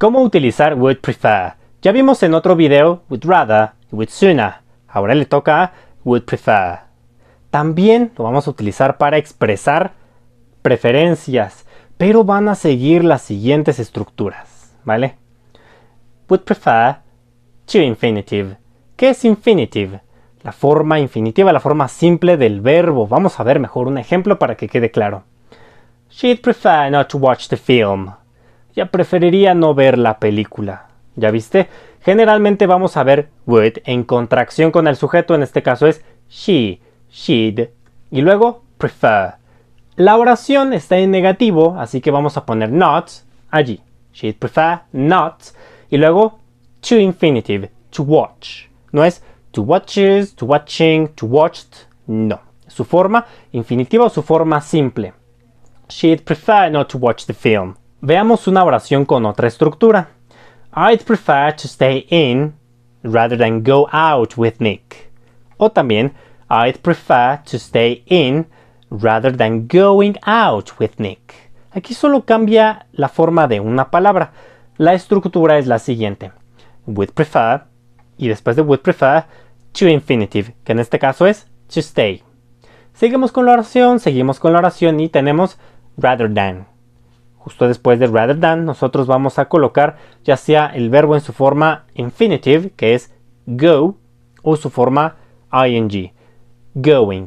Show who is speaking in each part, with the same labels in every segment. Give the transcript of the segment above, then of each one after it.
Speaker 1: Cómo utilizar would prefer. Ya vimos en otro video would rather y would sooner. Ahora le toca would prefer. También lo vamos a utilizar para expresar preferencias, pero van a seguir las siguientes estructuras, ¿vale? Would prefer to infinitive. ¿Qué es infinitive? La forma infinitiva, la forma simple del verbo. Vamos a ver mejor un ejemplo para que quede claro. She'd prefer not to watch the film preferiría no ver la película. ¿Ya viste? Generalmente vamos a ver would en contracción con el sujeto, en este caso es she, she'd, y luego prefer. La oración está en negativo, así que vamos a poner not allí. She'd prefer not, y luego to infinitive, to watch. No es to watches, to watching, to watched, no. Su forma infinitiva o su forma simple. She'd prefer not to watch the film. Veamos una oración con otra estructura. I'd prefer to stay in rather than go out with Nick. O también, I'd prefer to stay in rather than going out with Nick. Aquí solo cambia la forma de una palabra. La estructura es la siguiente. Would prefer y después de would prefer to infinitive, que en este caso es to stay. Seguimos con la oración, seguimos con la oración y tenemos rather than justo después de rather than, nosotros vamos a colocar ya sea el verbo en su forma infinitive, que es go, o su forma ing, going.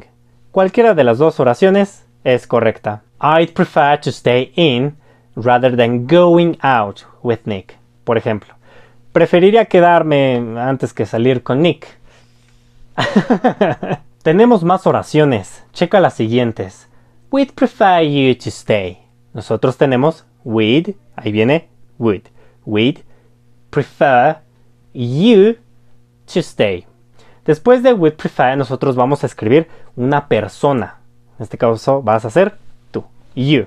Speaker 1: Cualquiera de las dos oraciones es correcta. I'd prefer to stay in rather than going out with Nick, por ejemplo. Preferiría quedarme antes que salir con Nick. Tenemos más oraciones. Checa las siguientes. We'd prefer you to stay. Nosotros tenemos would, ahí viene would, would prefer you to stay. Después de would prefer, nosotros vamos a escribir una persona. En este caso vas a hacer tú, you.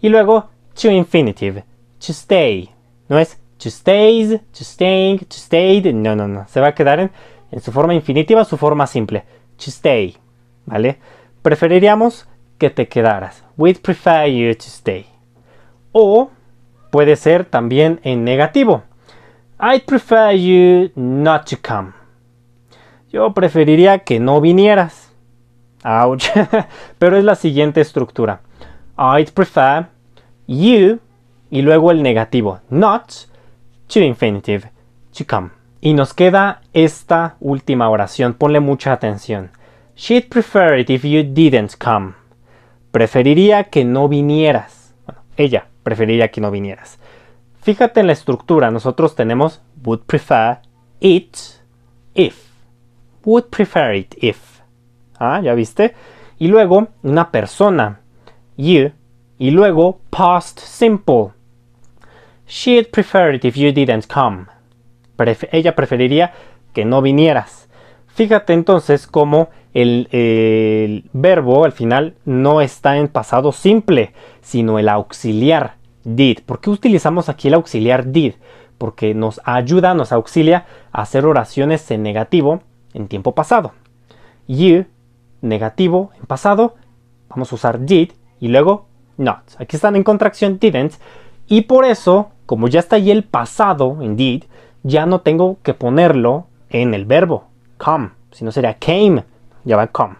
Speaker 1: Y luego to infinitive, to stay. No es to stays, to staying, to stayed. No, no, no. Se va a quedar en, en su forma infinitiva, su forma simple. To stay. ¿Vale? Preferiríamos que te quedaras. We'd prefer you to stay. O puede ser también en negativo. I'd prefer you not to come. Yo preferiría que no vinieras. Pero es la siguiente estructura. I'd prefer you y luego el negativo. Not to infinitive to come. Y nos queda esta última oración. Ponle mucha atención. She'd prefer it if you didn't come preferiría que no vinieras. ella preferiría que no vinieras. Fíjate en la estructura, nosotros tenemos would prefer it if. Would prefer it if. Ah, ya viste. Y luego una persona, you, y luego past simple. She'd prefer it if you didn't come. ella preferiría que no vinieras. Fíjate entonces cómo el, verbo al final no está en pasado simple, sino el auxiliar did. ¿Por qué utilizamos aquí el auxiliar did? Porque nos ayuda, nos auxilia a hacer oraciones en negativo en tiempo pasado. You, negativo en pasado, vamos a usar did y luego not. Aquí están en contracción didn't y por eso, como ya está ahí el pasado en did, ya no tengo que ponerlo en el verbo come, sino sería came ya va come.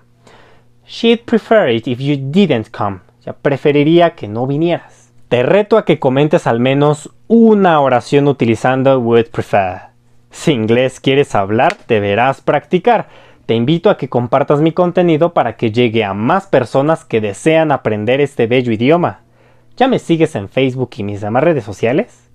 Speaker 1: She'd prefer it if you didn't come. Ya preferiría que no vinieras. Te reto a que comentes al menos una oración utilizando would prefer. Si inglés quieres hablar, deberás practicar. Te invito a que compartas mi contenido para que llegue a más personas que desean aprender este bello idioma. ¿Ya me sigues en Facebook y mis demás redes sociales?